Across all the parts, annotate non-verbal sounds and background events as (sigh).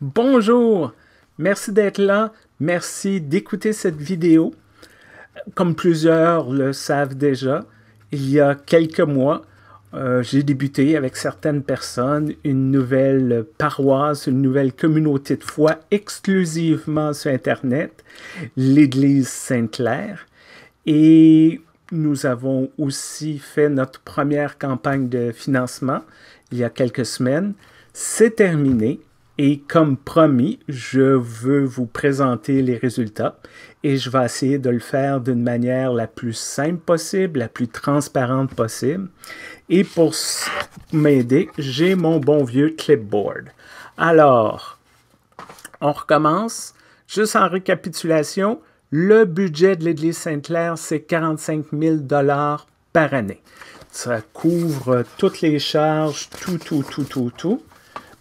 Bonjour, merci d'être là, merci d'écouter cette vidéo. Comme plusieurs le savent déjà, il y a quelques mois, euh, j'ai débuté avec certaines personnes une nouvelle paroisse, une nouvelle communauté de foi exclusivement sur Internet, l'Église Sainte-Claire. Et nous avons aussi fait notre première campagne de financement il y a quelques semaines. C'est terminé. Et comme promis, je veux vous présenter les résultats et je vais essayer de le faire d'une manière la plus simple possible, la plus transparente possible. Et pour m'aider, j'ai mon bon vieux clipboard. Alors, on recommence. Juste en récapitulation, le budget de l'Église Sainte-Claire, c'est 45 000 par année. Ça couvre toutes les charges, tout, tout, tout, tout, tout.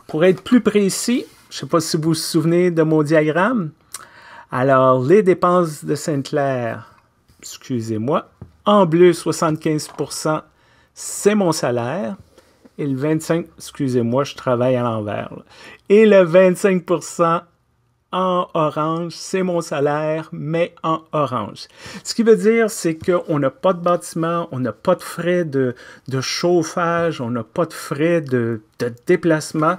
Pour être plus précis, je ne sais pas si vous vous souvenez de mon diagramme. Alors, les dépenses de Sainte-Claire, excusez-moi, en bleu, 75 c'est mon salaire. Et le 25, excusez-moi, je travaille à l'envers. Et le 25 en orange, c'est mon salaire, mais en orange. Ce qui veut dire, c'est qu'on n'a pas de bâtiment, on n'a pas de frais de, chauffage, on n'a pas de frais de, déplacement.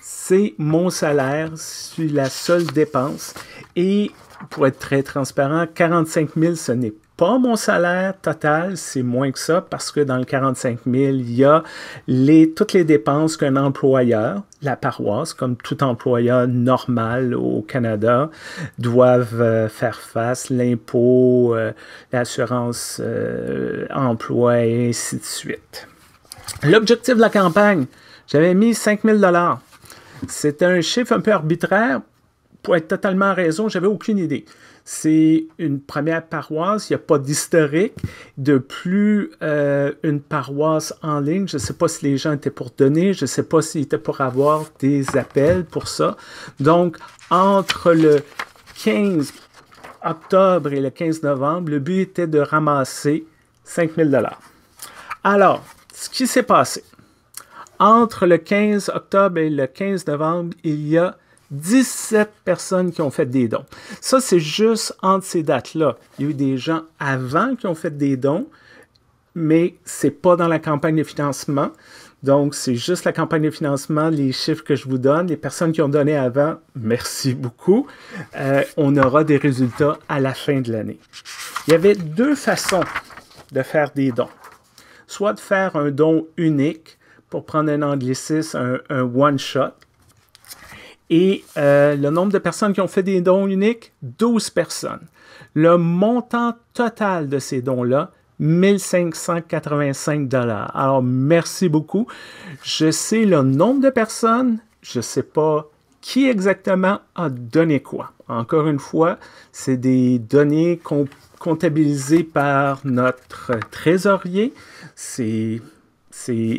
C'est mon salaire, c'est la seule dépense. Et pour être très transparent, 45 000, ce n'est pas mon salaire total, c'est moins que ça parce que dans le 45 000, il y a les, toutes les dépenses qu'un employeur, la paroisse, comme tout employeur normal au Canada, doivent euh, faire face, l'impôt, euh, l'assurance euh, emploi et ainsi de suite. L'objectif de la campagne, j'avais mis 5 000 C'est un chiffre un peu arbitraire pour être totalement raison, j'avais aucune idée. C'est une première paroisse, il n'y a pas d'historique. De plus, euh, une paroisse en ligne, je ne sais pas si les gens étaient pour donner, je ne sais pas s'ils étaient pour avoir des appels pour ça. Donc, entre le 15 octobre et le 15 novembre, le but était de ramasser 5000 dollars. Alors, ce qui s'est passé, entre le 15 octobre et le 15 novembre, il y a 17 personnes qui ont fait des dons. Ça, c'est juste entre ces dates-là. Il y a eu des gens avant qui ont fait des dons, mais c'est pas dans la campagne de financement. Donc, c'est juste la campagne de financement, les chiffres que je vous donne, les personnes qui ont donné avant, merci beaucoup. Euh, on aura des résultats à la fin de l'année. Il y avait deux façons de faire des dons. Soit de faire un don unique, pour prendre un anglicisme, un one-shot, et euh, le nombre de personnes qui ont fait des dons uniques, 12 personnes. Le montant total de ces dons-là, 1585 dollars. Alors, merci beaucoup. Je sais le nombre de personnes, je ne sais pas qui exactement a donné quoi. Encore une fois, c'est des données comptabilisées par notre trésorier. C'est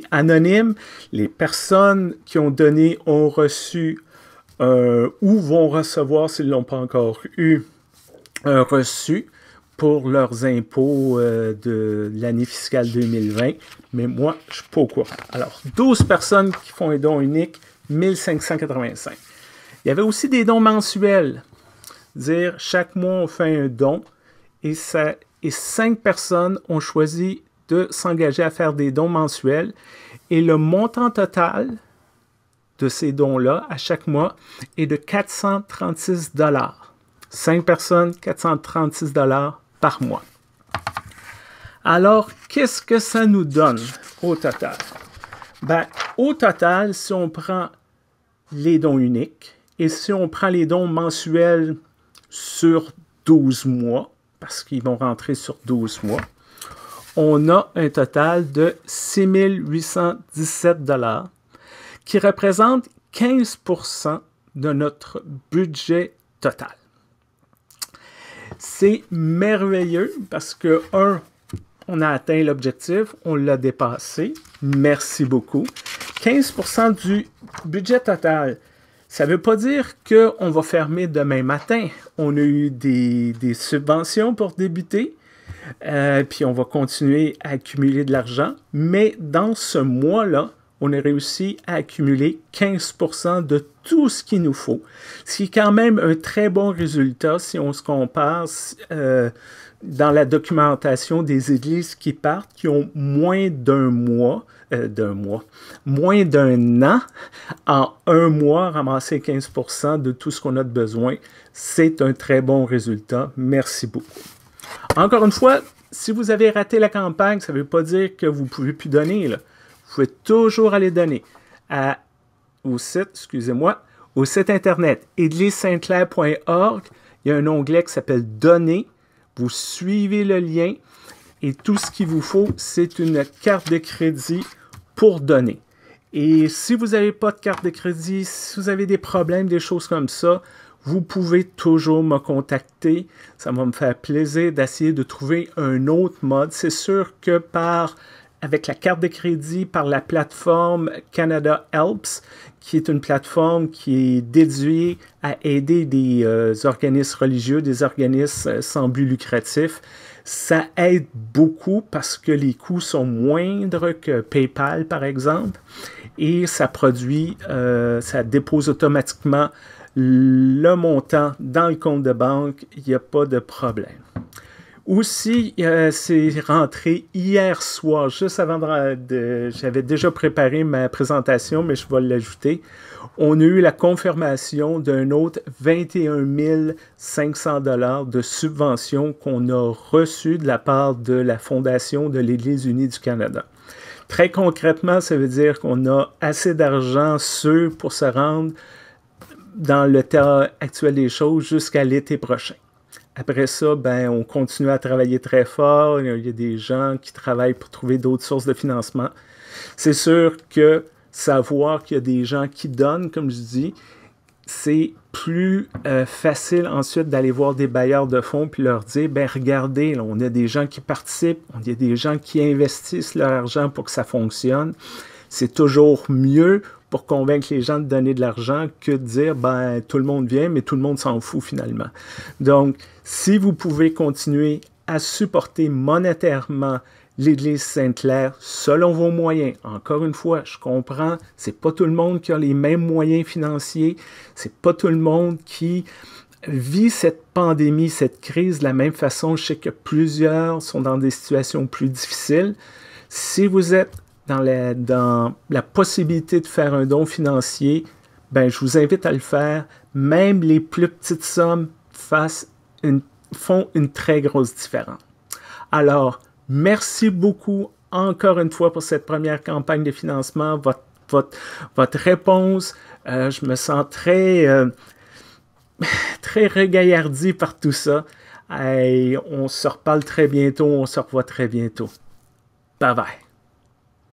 anonyme. Les personnes qui ont donné ont reçu euh, ou vont recevoir, s'ils ne l'ont pas encore eu, un reçu pour leurs impôts euh, de l'année fiscale 2020. Mais moi, je ne suis pas au courant. Alors, 12 personnes qui font un don unique, 1585. Il y avait aussi des dons mensuels. Dire chaque mois, on fait un don et, ça, et cinq personnes ont choisi de s'engager à faire des dons mensuels. Et le montant total de ces dons-là à chaque mois est de 436 dollars. 5 personnes, 436 dollars par mois. Alors, qu'est-ce que ça nous donne au total? Ben, au total, si on prend les dons uniques et si on prend les dons mensuels sur 12 mois, parce qu'ils vont rentrer sur 12 mois, on a un total de 6817 dollars qui représente 15% de notre budget total. C'est merveilleux parce que, un, on a atteint l'objectif, on l'a dépassé. Merci beaucoup. 15% du budget total. Ça ne veut pas dire qu'on va fermer demain matin. On a eu des, subventions pour débuter, euh, puis on va continuer à accumuler de l'argent. Mais dans ce mois-là, on a réussi à accumuler 15% de tout ce qu'il nous faut, ce qui est quand même un très bon résultat si on se compare euh, dans la documentation des églises qui partent, qui ont moins d'un mois, euh, d'un mois, moins d'un an, en un mois, ramasser 15% de tout ce qu'on a de besoin, c'est un très bon résultat. Merci beaucoup. Encore une fois, si vous avez raté la campagne, ça ne veut pas dire que vous ne pouvez plus donner. Là. Vous pouvez toujours aller donner au site, excusez-moi, au site internet edlyssainclair.org. Il y a un onglet qui s'appelle Donner. Vous suivez le lien et tout ce qu'il vous faut, c'est une carte de crédit pour donner. Et si vous n'avez pas de carte de crédit, si vous avez des problèmes, des choses comme ça, vous pouvez toujours me contacter. Ça va me faire plaisir d'essayer de trouver un autre mode. C'est sûr que par avec la carte de crédit par la plateforme Canada Helps, qui est une plateforme qui est dédiée à aider des euh, organismes religieux, des organismes euh, sans but lucratif. Ça aide beaucoup parce que les coûts sont moindres que PayPal, par exemple, et ça produit, euh, ça dépose automatiquement le montant dans le compte de banque. Il n'y a pas de problème. Aussi, euh, c'est rentré hier soir, juste avant de... J'avais déjà préparé ma présentation, mais je vais l'ajouter. On a eu la confirmation d'un autre 21 500 dollars de subvention qu'on a reçu de la part de la Fondation de l'Église unie du Canada. Très concrètement, ça veut dire qu'on a assez d'argent sûr pour se rendre dans le terrain actuel des choses jusqu'à l'été prochain. Après ça, ben, on continue à travailler très fort. Il y a des gens qui travaillent pour trouver d'autres sources de financement. C'est sûr que savoir qu'il y a des gens qui donnent, comme je dis, c'est plus euh, facile ensuite d'aller voir des bailleurs de fonds puis leur dire ben regardez, on a des gens qui participent, on a des gens qui investissent leur argent pour que ça fonctionne. C'est toujours mieux pour convaincre les gens de donner de l'argent que de dire ben tout le monde vient, mais tout le monde s'en fout finalement. Donc, si vous pouvez continuer à supporter monétairement l'Église Sainte-Claire selon vos moyens. Encore une fois, je comprends, c'est pas tout le monde qui a les mêmes moyens financiers, c'est pas tout le monde qui vit cette pandémie, cette crise de la même façon. Je sais que plusieurs sont dans des situations plus difficiles. Si vous êtes dans la, dans la possibilité de faire un don financier, ben, je vous invite à le faire. Même les plus petites sommes une, font une très grosse différence. Alors, merci beaucoup encore une fois pour cette première campagne de financement. Votre, votre, votre réponse, euh, je me sens très, euh, (laughs) très regaillardi par tout ça. Et on se reparle très bientôt, on se revoit très bientôt. Bye bye.